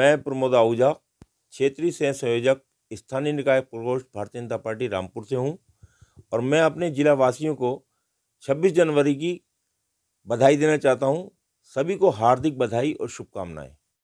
मैं प्रमोद आहूजा क्षेत्रीय सह संयोजक स्थानीय निकाय प्रकोष्ठ भारतीय जनता पार्टी रामपुर से हूँ और मैं अपने जिला वासियों को 26 जनवरी की बधाई देना चाहता हूँ सभी को हार्दिक बधाई और शुभकामनाएं